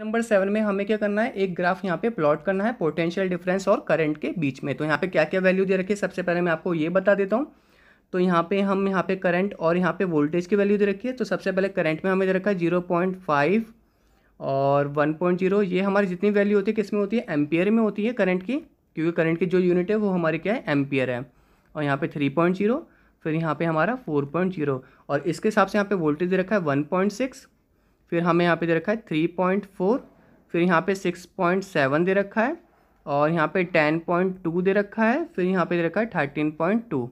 number seven में हमें क्या करना है एक ग्राफ यहाँ पे प्लॉट करना है पोटेंशियल डिफरेंस और करंट के बीच में तो यहाँ पे क्या क्या वैल्यू दे रखी है सबसे पहले मैं आपको ये बता देता हूँ तो यहाँ पे हम यहाँ पे करंट और यहाँ पे वोल्टेज की वैल्यू दे रखी है तो सबसे पहले करंट में हमें दे रखा है जीरो पॉइंट फाइव और वन पॉइंट जीरो ये हमारी जितनी वैल्यू होती है किस में होती है एम्पियर में होती है करंट की क्योंकि करंट की जो यूनिट है वो हमारी क्या है एम्पियर है और यहाँ पर थ्री पॉइंट जीरो फिर यहाँ पे हमारा फोर पॉइंट जीरो और इसके हिसाब से यहाँ पे वोल्टेज दे रखा है वन पॉइंट सिक्स फिर हमें यहाँ पे दे रखा है थ्री पॉइंट फोर फिर यहाँ पे सिक्स पॉइंट सेवन दे रखा है और यहाँ पे टेन पॉइंट टू दे रखा है फिर यहाँ पे दे रखा है थर्टीन पॉइंट टू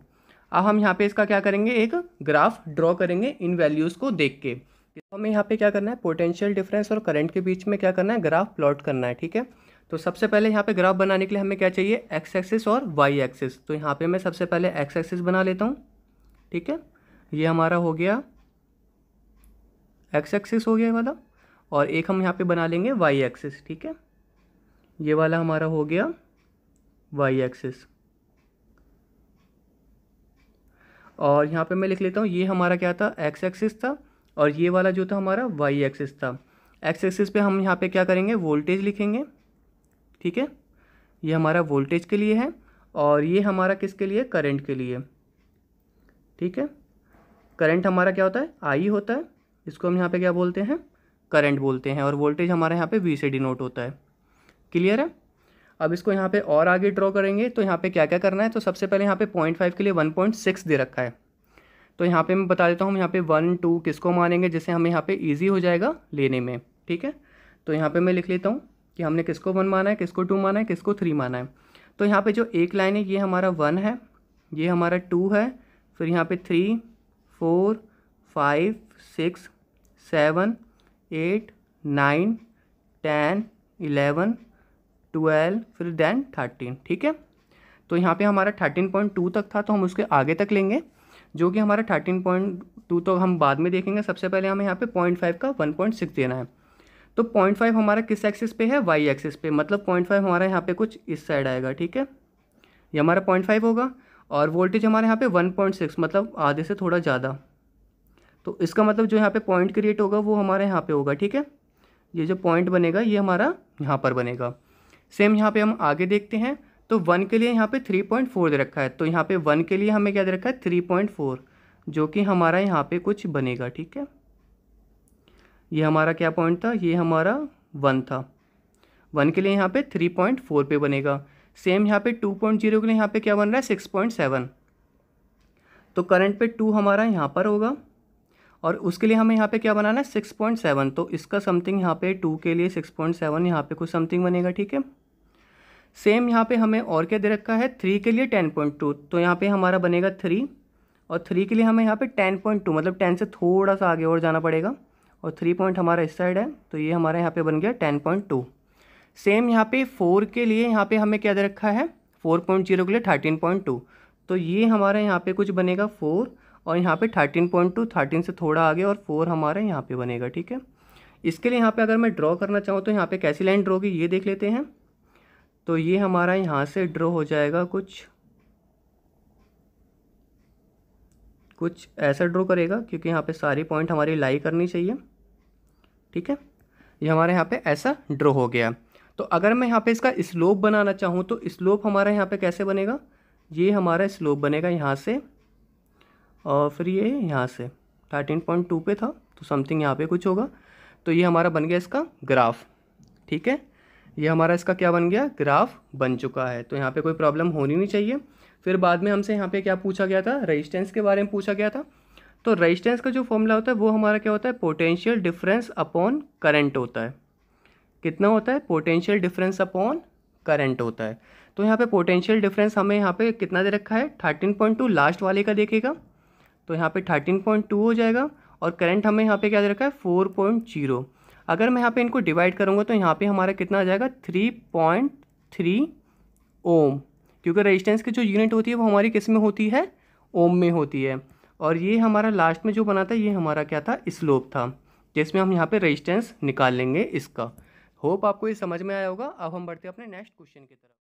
अब हम यहाँ पे इसका क्या करेंगे एक ग्राफ ड्रॉ करेंगे इन वैल्यूज़ को देख के तो हमें यहाँ पे क्या करना है पोटेंशियल डिफरेंस और करंट के बीच में क्या करना है ग्राफ प्लॉट करना है ठीक है तो सबसे पहले यहाँ पे ग्राफ बनाने के लिए हमें क्या चाहिए एक्स एक्सिस और वाई एक्सिस तो यहाँ पे मैं सबसे पहले एक्स एक्सिस बना लेता हूँ ठीक है ये हमारा हो गया एक्स एक्सिस हो गया ये वाला और एक हम यहाँ पे बना लेंगे वाई एक्सिस ठीक है ये वाला हमारा हो गया वाई एक्सिस और यहाँ पे मैं लिख लेता हूँ ये हमारा क्या था एक्स एक्सिस था और ये वाला जो था हमारा वाई एक्सिस था एक्स एक्सिस पे हम यहाँ पे क्या करेंगे वोल्टेज लिखेंगे ठीक है ये हमारा वोल्टेज के लिए है और ये हमारा किसके लिए करंट के लिए ठीक है करंट हमारा क्या होता है आई होता है इसको हम यहाँ पे क्या बोलते हैं करंट बोलते हैं और वोल्टेज हमारे यहाँ पे वी से डिनोट होता है क्लियर है अब इसको यहाँ पे और आगे ड्रॉ करेंगे तो यहाँ पे क्या क्या करना है तो सबसे पहले यहाँ पे पॉइंट फाइव के लिए वन पॉइंट सिक्स दे रखा है तो यहाँ पे मैं बता देता हूँ यहाँ पे वन टू किसको मानेंगे जिससे हमें यहाँ पर ईजी हो जाएगा लेने में ठीक है तो यहाँ पर मैं लिख लेता हूँ कि हमने किसको वन माना है किसको टू माना है किसको थ्री माना है तो यहाँ पे जो एक लाइन है ये हमारा वन है ये हमारा टू है फिर यहाँ पे three four five six seven eight nine ten eleven twelve फिर देन थर्टीन ठीक है तो यहाँ पे हमारा थर्टीन पॉइंट टू तक था तो हम उसके आगे तक लेंगे जो कि हमारा थर्टीन पॉइंट टू तो हम बाद में देखेंगे सबसे पहले हमें यहाँ पे पॉइंट फाइव का वन पॉइंट सिक्स देना है तो पॉइंट फाइव हमारा किस एक्सिस पे है वाई एक्सिस पे मतलब पॉइंट फाइव हमारा यहाँ पे कुछ इस साइड आएगा ठीक है ये हमारा पॉइंट फाइव होगा और वोल्टेज हमारे यहाँ पे वन पॉइंट सिक्स मतलब आधे से थोड़ा ज़्यादा तो इसका मतलब जो यहाँ पे पॉइंट क्रिएट होगा वो हमारे यहाँ पे होगा ठीक है ये जो पॉइंट बनेगा ये हमारा यहाँ पर बनेगा सेम यहाँ पे हम आगे देखते हैं तो वन के लिए यहाँ पे थ्री पॉइंट फोर दे रखा है तो यहाँ पे वन के लिए हमें क्या दे रखा है थ्री पॉइंट फोर जो कि हमारा यहाँ पे कुछ बनेगा ठीक है ये हमारा क्या पॉइंट था ये हमारा वन था वन के लिए यहाँ पे थ्री पॉइंट फोर पे बनेगा सेम यहाँ पे टू पॉइंट जीरो के लिए यहाँ पे क्या बन रहा है सिक्स पॉइंट सेवन तो करंट पे टू हमारा यहाँ पर होगा और उसके लिए हमें यहाँ पे क्या बनाना है सिक्स पॉइंट सेवन तो इसका समथिंग यहाँ पे टू के लिए सिक्स पॉइंट सेवन यहाँ पे कुछ समथिंग बनेगा ठीक है सेम यहाँ पे हमें और क्या दे रखा है थ्री के लिए टेन पॉइंट टू तो यहाँ पे हमारा बनेगा थ्री और थ्री के लिए हमें यहाँ पे टेन पॉइंट टू मतलब टेन से थोड़ा सा आगे और जाना पड़ेगा और थ्री पॉइंट हमारा इस साइड है तो ये हमारा यहाँ पर बन गया टेन पॉइंट टू सेम यहाँ पे फोर के लिए यहाँ पर हमें क्या दे रखा है फोर पॉइंट जीरो के लिए थर्टीन पॉइंट टू तो ये हमारा यहाँ पर कुछ बनेगा फोर और यहाँ पे 13.2 13 से थोड़ा आगे और फोर हमारा यहाँ पे बनेगा ठीक है इसके लिए यहाँ पे अगर मैं ड्रॉ करना चाहूँ तो यहाँ पे कैसी लाइन ड्रॉ की ये देख लेते हैं तो ये हमारा यहाँ से ड्रॉ हो जाएगा कुछ कुछ ऐसा ड्रॉ करेगा क्योंकि यहाँ पे सारी पॉइंट हमारी लाई करनी चाहिए ठीक है ये हमारे यहाँ पे ऐसा ड्रॉ हो गया तो अगर मैं यहाँ पे इसका स्लोप बनाना चाहूँ तो स्लोप हमारा यहाँ पे कैसे बनेगा ये हमारा स्लोप बनेगा यहाँ से और फिर ये यहाँ से थर्टीन पॉइंट टू पे था तो समथिंग यहाँ पे कुछ होगा तो ये हमारा बन गया इसका ग्राफ ठीक है ये हमारा इसका क्या बन गया ग्राफ बन चुका है तो यहाँ पे कोई प्रॉब्लम होनी नहीं चाहिए फिर बाद में हमसे यहाँ पे क्या पूछा गया था रजिस्टेंस के बारे में पूछा गया था तो रजिस्टेंस का जो फॉर्मूला होता है वो हमारा क्या होता है पोटेंशियल डिफरेंस अपॉन करंट होता है कितना होता है पोटेंशियल डिफरेंस अपॉन करंट होता है तो यहाँ पे पोटेंशियल डिफरेंस हमें यहाँ पे कितना दे रखा है थर्टीन पॉइंट टू लास्ट वाले का देखेगा तो यहाँ पे थर्टीन पॉइंट टू हो जाएगा और करंट हमें यहाँ पे क्या दे रखा है फोर पॉइंट जीरो अगर मैं यहाँ पे इनको डिवाइड करूँगा तो यहाँ पे हमारा कितना आ जाएगा थ्री पॉइंट थ्री ओम क्योंकि रेजिस्टेंस की जो यूनिट होती है वो हमारी किस में होती है ओम में होती है और ये हमारा लास्ट में जो बना था ये हमारा क्या था स्लोप था जिसमें हम यहाँ पर रजिस्टेंस निकाल लेंगे इसका होप आपको ये समझ में आया होगा अब हम बढ़ते हैं अपने नेक्स्ट क्वेश्चन की तरफ